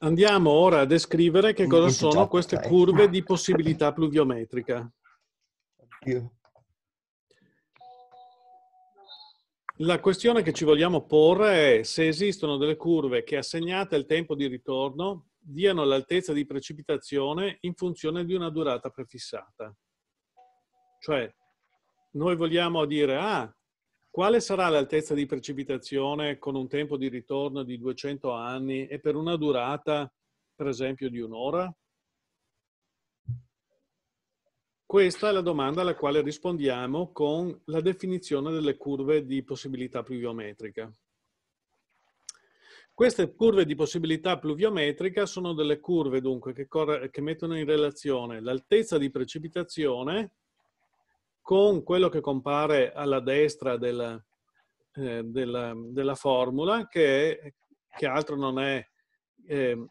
Andiamo ora a descrivere che cosa sono queste curve di possibilità pluviometrica. La questione che ci vogliamo porre è se esistono delle curve che assegnate al tempo di ritorno diano l'altezza di precipitazione in funzione di una durata prefissata. Cioè, noi vogliamo dire, ah, quale sarà l'altezza di precipitazione con un tempo di ritorno di 200 anni e per una durata, per esempio, di un'ora? Questa è la domanda alla quale rispondiamo con la definizione delle curve di possibilità pluviometrica. Queste curve di possibilità pluviometrica sono delle curve dunque che, che mettono in relazione l'altezza di precipitazione con quello che compare alla destra della, eh, della, della formula, che, che, altro non è eh,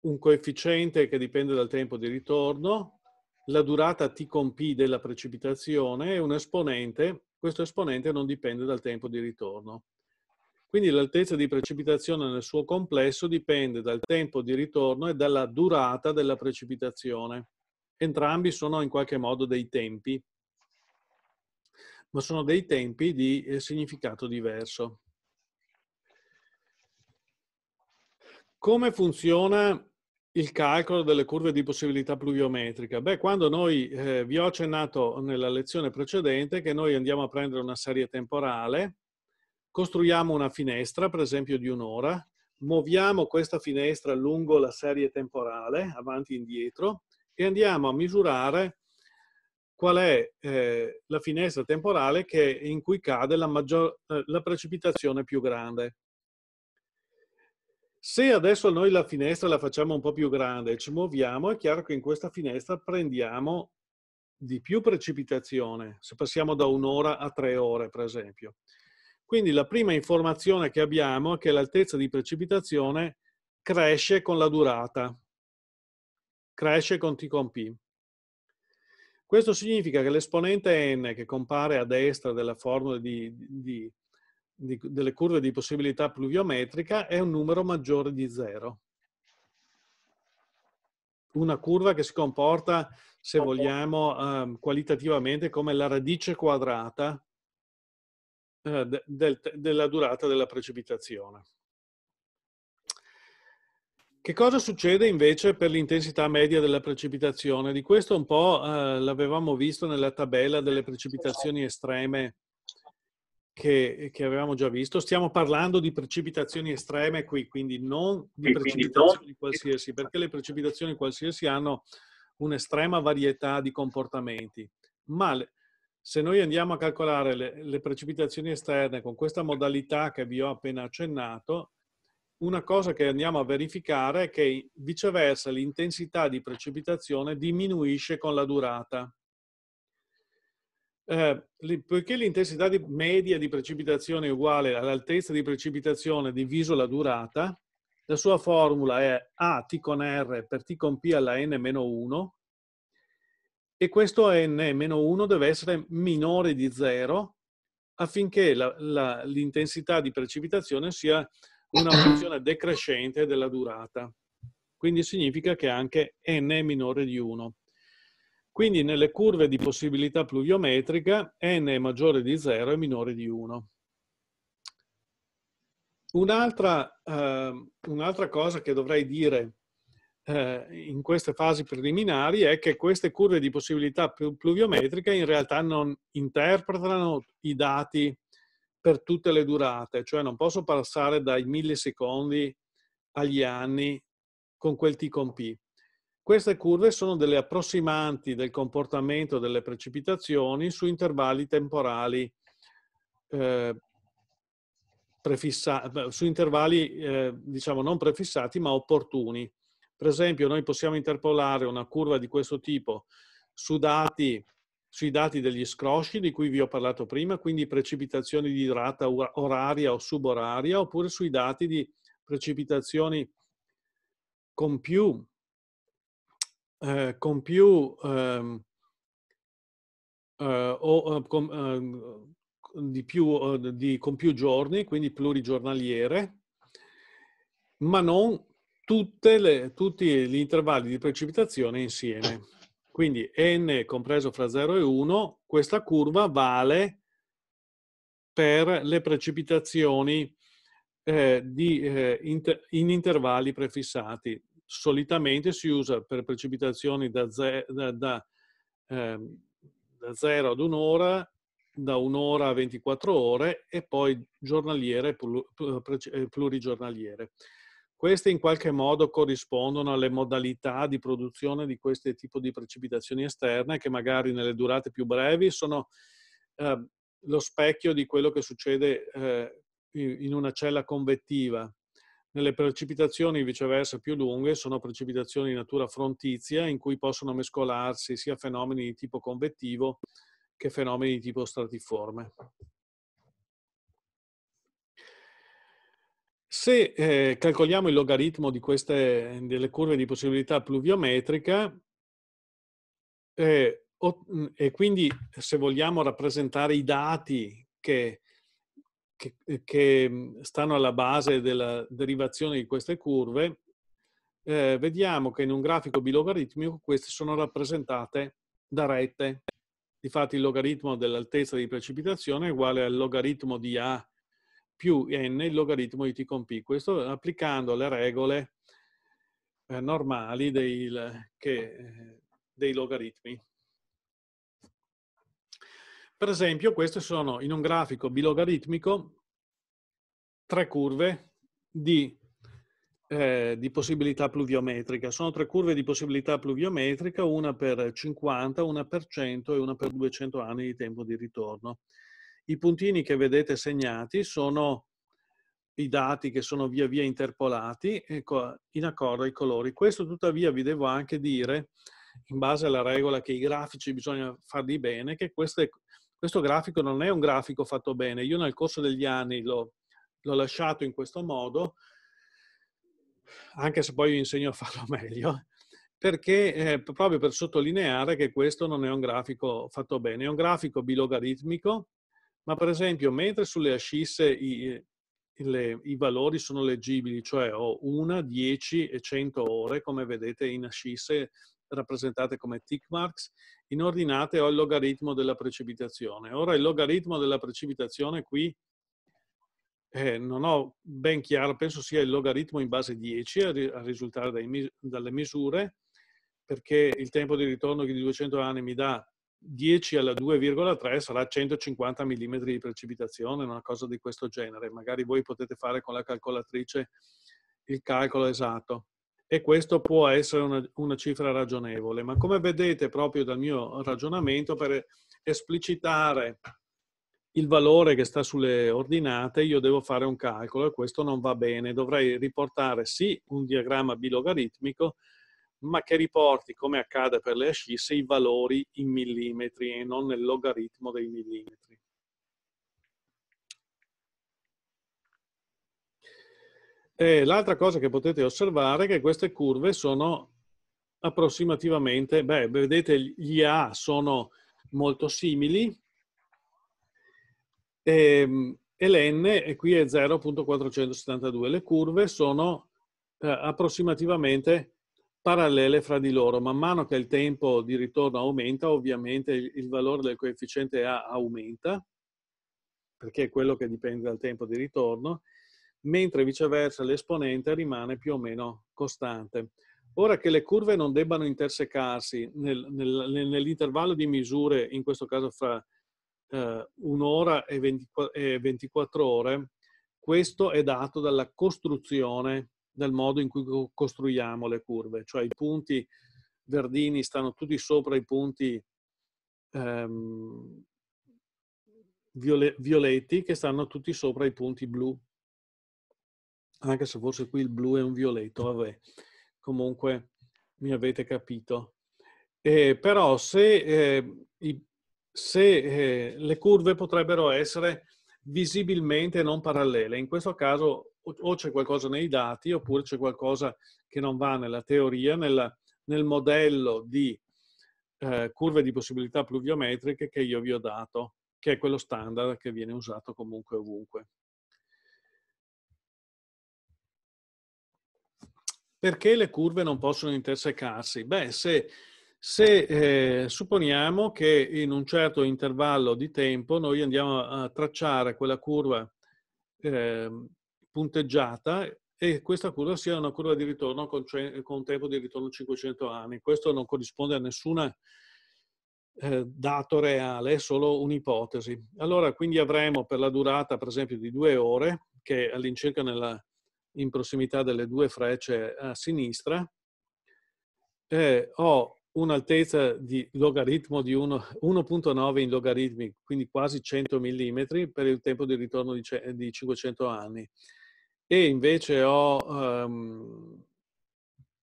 un coefficiente che dipende dal tempo di ritorno, la durata T con P della precipitazione e un esponente, questo esponente non dipende dal tempo di ritorno. Quindi l'altezza di precipitazione nel suo complesso dipende dal tempo di ritorno e dalla durata della precipitazione entrambi sono in qualche modo dei tempi, ma sono dei tempi di eh, significato diverso. Come funziona il calcolo delle curve di possibilità pluviometrica? Beh, quando noi, eh, vi ho accennato nella lezione precedente, che noi andiamo a prendere una serie temporale, costruiamo una finestra, per esempio di un'ora, muoviamo questa finestra lungo la serie temporale, avanti e indietro, e andiamo a misurare qual è eh, la finestra temporale che, in cui cade la, maggior, eh, la precipitazione più grande. Se adesso noi la finestra la facciamo un po' più grande e ci muoviamo, è chiaro che in questa finestra prendiamo di più precipitazione, se passiamo da un'ora a tre ore, per esempio. Quindi la prima informazione che abbiamo è che l'altezza di precipitazione cresce con la durata cresce con T con P. Questo significa che l'esponente n che compare a destra della formula di, di, di, delle curve di possibilità pluviometrica è un numero maggiore di zero. Una curva che si comporta, se vogliamo, eh, qualitativamente come la radice quadrata eh, del, della durata della precipitazione. Che cosa succede invece per l'intensità media della precipitazione? Di questo un po' eh, l'avevamo visto nella tabella delle precipitazioni estreme che, che, avevamo già visto. Stiamo parlando di precipitazioni estreme qui, quindi non di precipitazioni qualsiasi, perché le precipitazioni qualsiasi hanno un'estrema varietà di comportamenti. Ma se noi andiamo a calcolare le, le precipitazioni esterne con questa modalità che vi ho appena accennato, una cosa che andiamo a verificare è che viceversa l'intensità di precipitazione diminuisce con la durata. Eh, poiché l'intensità media di precipitazione è uguale all'altezza di precipitazione diviso la durata, la sua formula è A T con R per T con P alla N-1 e questo N-1 deve essere minore di 0 affinché l'intensità di precipitazione sia una funzione decrescente della durata. Quindi significa che anche n è minore di 1. Quindi nelle curve di possibilità pluviometrica n è maggiore di 0 e minore di 1. Un'altra, eh, un cosa che dovrei dire eh, in queste fasi preliminari è che queste curve di possibilità pluviometrica in realtà non interpretano i dati per tutte le durate, cioè non posso passare dai millisecondi agli anni con quel T con P. Queste curve sono delle approssimanti del comportamento delle precipitazioni su intervalli temporali eh, prefissati, su intervalli eh, diciamo non prefissati ma opportuni. Per esempio noi possiamo interpolare una curva di questo tipo su dati sui dati degli scrosci di cui vi ho parlato prima, quindi precipitazioni di durata oraria o suboraria, oppure sui dati di precipitazioni con più, eh, con più ehm, eh, o eh, con, ehm, di più, di, con più giorni, quindi plurigiornaliere, ma non le, tutti gli intervalli di precipitazione insieme. Quindi n compreso fra 0 e 1, questa curva vale per le precipitazioni eh, di, eh, inter in intervalli prefissati. Solitamente si usa per precipitazioni da, ze da, eh, 0 ad un'ora, da un'ora a 24 ore e poi giornaliere e eh, plurigiornaliere. Queste in qualche modo corrispondono alle modalità di produzione di questo tipo di precipitazioni esterne che magari nelle durate più brevi sono eh, lo specchio di quello che succede eh, in una cella convettiva. Nelle precipitazioni viceversa più lunghe sono precipitazioni di natura frontizia in cui possono mescolarsi sia fenomeni di tipo convettivo che fenomeni di tipo stratiforme. Se eh, calcoliamo il logaritmo di queste, delle curve di possibilità pluviometrica eh, o, mm, e quindi se vogliamo rappresentare i dati che, che, che mm, stanno alla base della derivazione di queste curve, eh, vediamo che in un grafico bilogaritmico queste sono rappresentate da rette. Difatti il logaritmo dell'altezza di precipitazione è uguale al logaritmo di A più n il logaritmo di t con p. Questo applicando le regole eh, normali dei, che, eh, dei logaritmi. Per esempio, queste sono in un grafico bilogaritmico tre curve di, eh, di, possibilità pluviometrica. Sono tre curve di possibilità pluviometrica, una per 50, una per 100 e una per 200 anni di tempo di ritorno. I puntini che vedete segnati sono i dati che sono via via interpolati ecco, in accordo ai colori. Questo tuttavia vi devo anche dire, in base alla regola che i grafici bisogna farli bene, che queste, questo grafico non è un grafico fatto bene. Io nel corso degli anni l'ho lasciato in questo modo, anche se poi vi insegno a farlo meglio, perché eh, proprio per sottolineare che questo non è un grafico fatto bene, è un grafico bilogaritmico ma per esempio mentre sulle ascisse i, le, i valori sono leggibili, cioè ho 1, 10 e 100 ore, come vedete in ascisse rappresentate come tick marks, in ordinate ho il logaritmo della precipitazione. Ora il logaritmo della precipitazione qui eh, non ho ben chiaro, penso sia il logaritmo in base 10 a, risultare dai, dalle misure, perché il tempo di ritorno di 200 anni mi dà 10 alla 2,3 sarà 150 mm di precipitazione, una cosa di questo genere. Magari voi potete fare con la calcolatrice il calcolo esatto. E questo può essere una, una cifra ragionevole, ma come vedete proprio dal mio ragionamento, per esplicitare il valore che sta sulle ordinate, io devo fare un calcolo e questo non va bene. Dovrei riportare sì un diagramma bilogaritmico, ma che riporti, come accade per le ascisse, i valori in millimetri e non nel logaritmo dei millimetri. L'altra cosa che potete osservare è che queste curve sono approssimativamente, beh, vedete gli A sono molto simili e, ehm, e l'N, e qui è 0.472, le curve sono eh, approssimativamente parallele fra di loro. Man mano che il tempo di ritorno aumenta, ovviamente il valore del coefficiente A aumenta, perché è quello che dipende dal tempo di ritorno, mentre viceversa l'esponente rimane più o meno costante. Ora che le curve non debbano intersecarsi nel, nel, nell'intervallo di misure, in questo caso fra eh, un'ora e, 20, e 24 ore, questo è dato dalla costruzione nel modo in cui costruiamo le curve, cioè i punti verdini stanno tutti sopra i punti ehm, violetti che stanno tutti sopra i punti blu, anche se forse qui il blu è un violetto, vabbè, comunque mi avete capito. Eh, però se, eh, i, se eh, le curve potrebbero essere visibilmente non parallele, in questo caso o c'è qualcosa nei dati oppure c'è qualcosa che non va nella teoria, nel, nel modello di eh, curve di possibilità pluviometriche che io vi ho dato, che è quello standard che viene usato comunque ovunque. Perché le curve non possono intersecarsi? Beh, se, se eh, supponiamo che in un certo intervallo di tempo noi andiamo a tracciare quella curva eh, punteggiata e questa curva sia una curva di ritorno con, con un tempo di ritorno 500 anni. Questo non corrisponde a nessun eh, dato reale, è solo un'ipotesi. Allora, quindi avremo per la durata, per esempio, di due ore, che all'incirca in prossimità delle due frecce a sinistra, eh, ho un'altezza di logaritmo di 1.9 in logaritmi, quindi quasi 100 mm per il tempo di ritorno di, di 500 anni e invece ho um,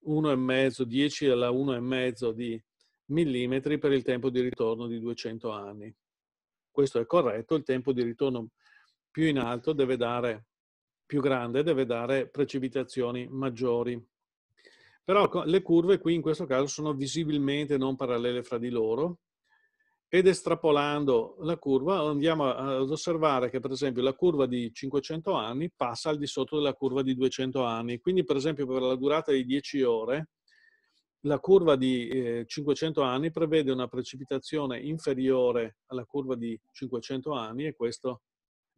1,5, 10 alla 1,5 di millimetri per il tempo di ritorno di 200 anni. Questo è corretto, il tempo di ritorno più in alto deve dare, più grande, deve dare precipitazioni maggiori. Però le curve qui in questo caso sono visibilmente non parallele fra di loro ed estrapolando la curva andiamo ad osservare che per esempio la curva di 500 anni passa al di sotto della curva di 200 anni, quindi per esempio per la durata di 10 ore la curva di 500 eh, anni prevede una precipitazione inferiore alla curva di 500 anni e questo,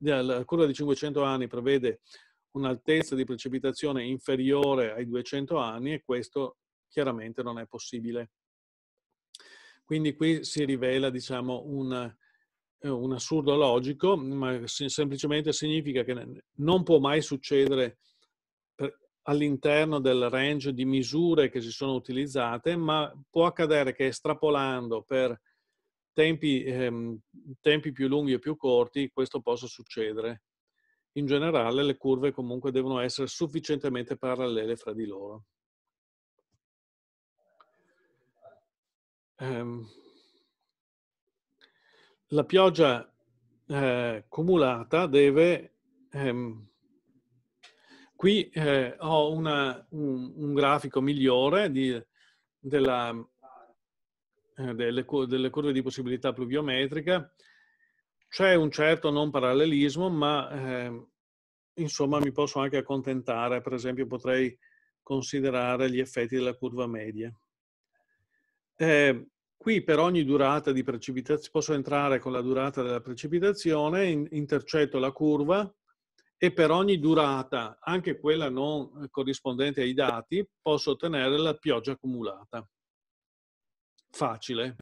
la curva di 500 anni prevede un'altezza di precipitazione inferiore ai 200 anni e questo chiaramente non è possibile. Quindi qui si rivela diciamo, un, eh, un assurdo logico, ma semplicemente significa che non può mai succedere all'interno del range di misure che si sono utilizzate, ma può accadere che estrapolando per tempi, ehm, tempi più lunghi e più corti questo possa succedere. In generale le curve comunque devono essere sufficientemente parallele fra di loro. ehm, la pioggia eh, cumulata deve... Ehm, qui eh, ho una, un, un, grafico migliore di, della, eh, delle, delle, curve di possibilità pluviometrica. C'è un certo non parallelismo, ma eh, insomma mi posso anche accontentare. Per esempio potrei considerare gli effetti della curva media. Eh, qui per ogni durata di precipitazione posso entrare con la durata della precipitazione, in, intercetto la curva e per ogni durata, anche quella non corrispondente ai dati, posso ottenere la pioggia accumulata. Facile.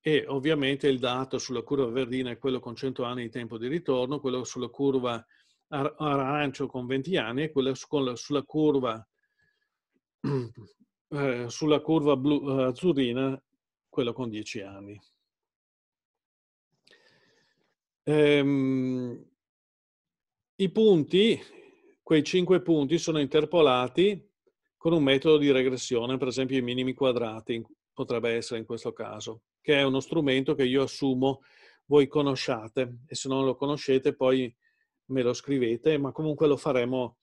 E ovviamente il dato sulla curva verdina è quello con 100 anni di tempo di ritorno, quello sulla curva arancio con 20 anni e quello sulla curva eh, sulla curva blu, eh, azzurrina quello con 10 anni. Ehm, I punti, quei 5 punti, sono interpolati con un metodo di regressione, per esempio i minimi quadrati, potrebbe essere in questo caso, che è uno strumento che io assumo voi conosciate e se non lo conoscete poi me lo scrivete, ma comunque lo faremo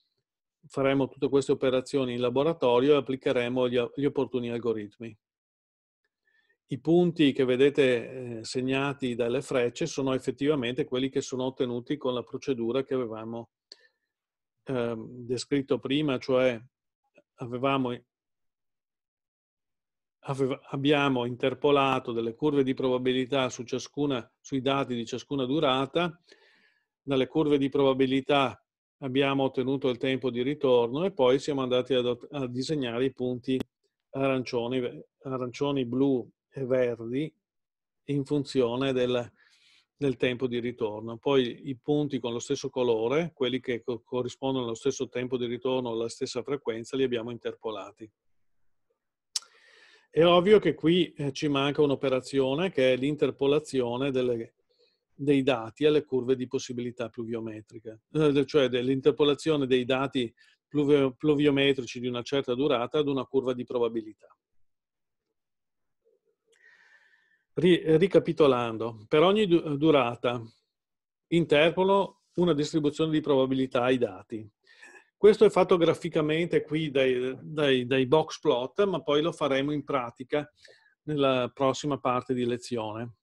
faremo tutte queste operazioni in laboratorio e applicheremo gli, gli opportuni algoritmi. I punti che vedete eh, segnati dalle frecce sono effettivamente quelli che sono ottenuti con la procedura che avevamo eh, descritto prima, cioè avevamo, aveva, abbiamo interpolato delle curve di probabilità su ciascuna, sui dati di ciascuna durata, dalle curve di probabilità abbiamo ottenuto il tempo di ritorno e poi siamo andati a, a disegnare i punti arancioni, arancioni, blu e verdi in funzione del, del tempo di ritorno. Poi i punti con lo stesso colore, quelli che co corrispondono allo stesso tempo di ritorno, alla stessa frequenza, li abbiamo interpolati. È ovvio che qui eh, ci manca un'operazione che è l'interpolazione delle, dei dati alle curve di possibilità pluviometrica, eh, cioè dell'interpolazione dei dati pluviometrici di una certa durata ad una curva di probabilità. Ricapitolando, per ogni durata interpolo una distribuzione di probabilità ai dati. Questo è fatto graficamente qui dai, dai, dai box plot, ma poi lo faremo in pratica nella prossima parte di lezione.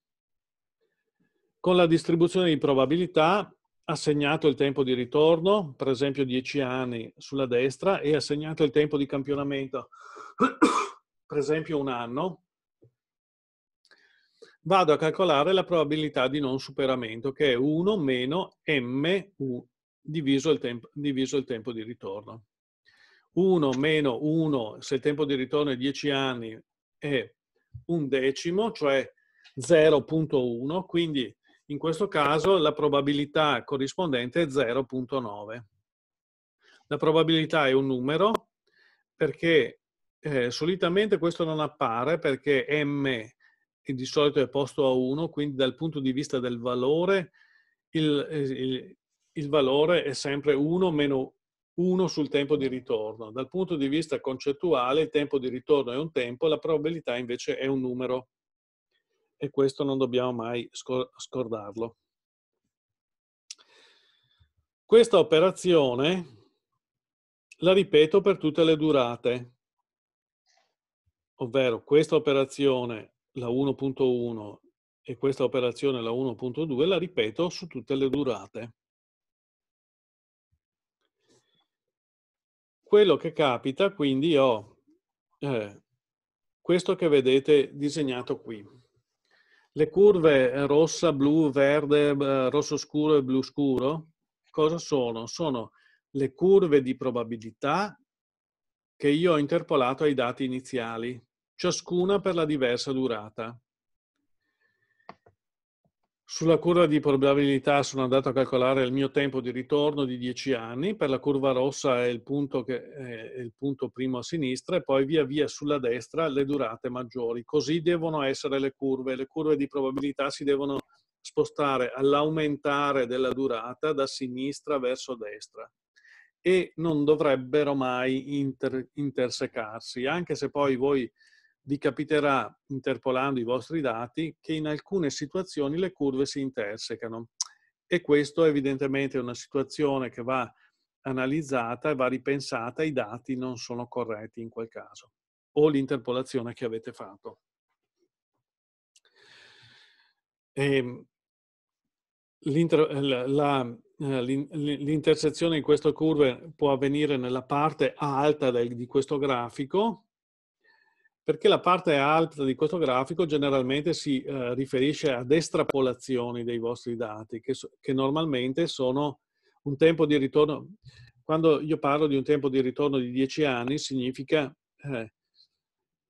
Con la distribuzione di probabilità assegnato il tempo di ritorno, per esempio 10 anni sulla destra, e assegnato il tempo di campionamento, per esempio un anno, vado a calcolare la probabilità di non superamento, che è 1 meno mu diviso il, tempo, diviso il tempo di ritorno. 1 meno 1, se il tempo di ritorno è 10 anni, è un decimo, cioè 0.1, quindi in questo caso la probabilità corrispondente è 0.9. La probabilità è un numero perché eh, solitamente questo non appare perché m di solito è posto a 1, quindi dal punto di vista del valore il, eh, il, il valore è sempre 1 meno 1 sul tempo di ritorno. Dal punto di vista concettuale il tempo di ritorno è un tempo, la probabilità invece è un numero e questo non dobbiamo mai scordarlo. Questa operazione la ripeto per tutte le durate, ovvero questa operazione, la 1.1 e questa operazione, la 1.2, la ripeto su tutte le durate. Quello che capita quindi ho eh, questo che vedete disegnato qui. Le curve eh, rossa, blu, verde, eh, rosso scuro e blu scuro, cosa sono? Sono le curve di probabilità che io ho interpolato ai dati iniziali, ciascuna per la diversa durata. Sulla curva di probabilità sono andato a calcolare il mio tempo di ritorno di 10 anni, per la curva rossa è il, che, è il punto, primo a sinistra e poi via via sulla destra le durate maggiori. Così devono essere le curve. Le curve di probabilità si devono spostare all'aumentare della durata da sinistra verso destra e non dovrebbero mai inter intersecarsi, anche se poi voi vi capiterà, interpolando i vostri dati, che in alcune situazioni le curve si intersecano. E questo evidentemente una situazione che va analizzata e va ripensata, i dati non sono corretti in quel caso, o l'interpolazione che avete fatto. Ehm, eh, l'intersezione in queste curve può avvenire nella parte alta del, di questo grafico, perché la parte alta di questo grafico generalmente si eh, riferisce ad estrapolazioni dei vostri dati, che, so, che, normalmente sono un tempo di ritorno. Quando io parlo di un tempo di ritorno di 10 anni, significa eh,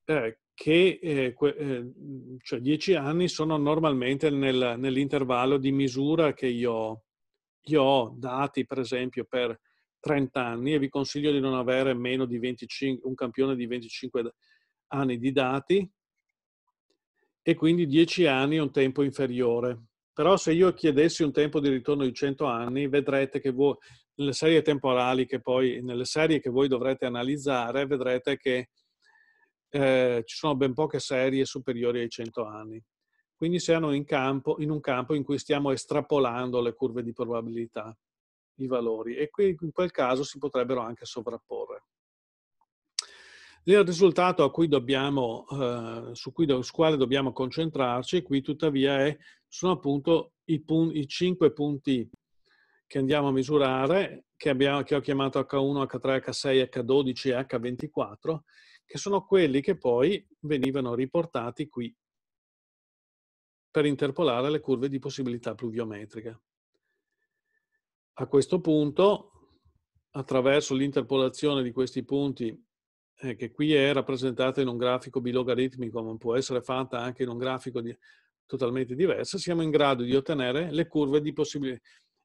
eh, che eh, que, eh, cioè 10 anni sono normalmente nel, nell'intervallo di misura che io, io ho dati, per esempio, per 30 anni e vi consiglio di non avere meno di 25, un campione di 25 dati anni di dati e quindi 10 anni è un tempo inferiore. Però se io chiedessi un tempo di ritorno di 100 anni, vedrete che voi, nelle serie temporali che poi, nelle serie che voi dovrete analizzare, vedrete che eh, ci sono ben poche serie superiori ai 100 anni. Quindi siamo in, campo, in un campo in cui stiamo estrapolando le curve di probabilità, i valori, e qui in quel caso si potrebbero anche sovrapporre. Il risultato cui dobbiamo, eh, su, cui, su quale dobbiamo concentrarci qui tuttavia è, sono appunto i, pun- i cinque punti che andiamo a misurare, che, abbiamo, che ho chiamato H1, H3, H6, H12 e H24, che sono quelli che poi venivano riportati qui per interpolare le curve di possibilità pluviometrica. A questo punto, attraverso l'interpolazione di questi punti eh, che qui è rappresentata in un grafico bilogaritmico, ma può essere fatta anche in un grafico di, totalmente diverso, siamo in grado di ottenere le curve di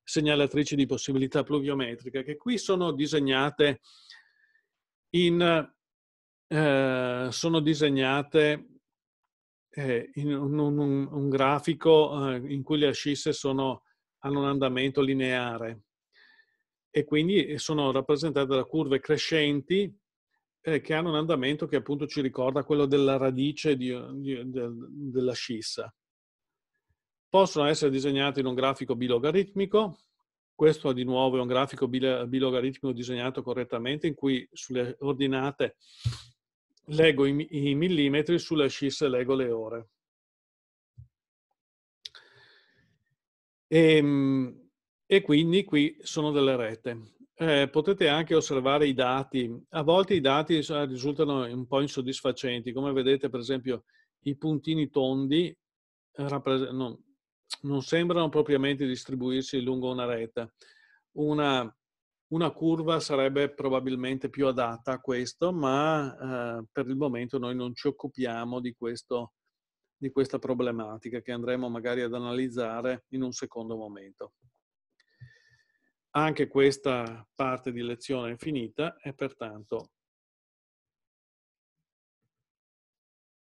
segnalatrici di possibilità pluviometrica, che qui sono disegnate in, eh, sono disegnate eh, in un, un, un grafico eh, in cui le ascisse sono, hanno un andamento lineare e quindi eh, sono rappresentate da curve crescenti eh, che hanno un andamento che appunto ci ricorda quello della radice di, di, de, della scissa. Possono essere disegnate in un grafico bilogaritmico, questo di nuovo è un grafico bilogaritmico disegnato correttamente in cui sulle ordinate leggo i millimetri, sulle scisse leggo le ore. E, ehm, e, quindi qui sono delle rete eh, potete anche osservare i dati. A volte i dati risultano un po' insoddisfacenti, come vedete per esempio i puntini tondi eh, non, non, sembrano propriamente distribuirsi lungo una retta. Una, una, curva sarebbe probabilmente più adatta a questo, ma eh, per il momento noi non ci occupiamo di, questo, di questa problematica che andremo magari ad analizzare in un secondo momento. Anche questa parte di lezione è finita e pertanto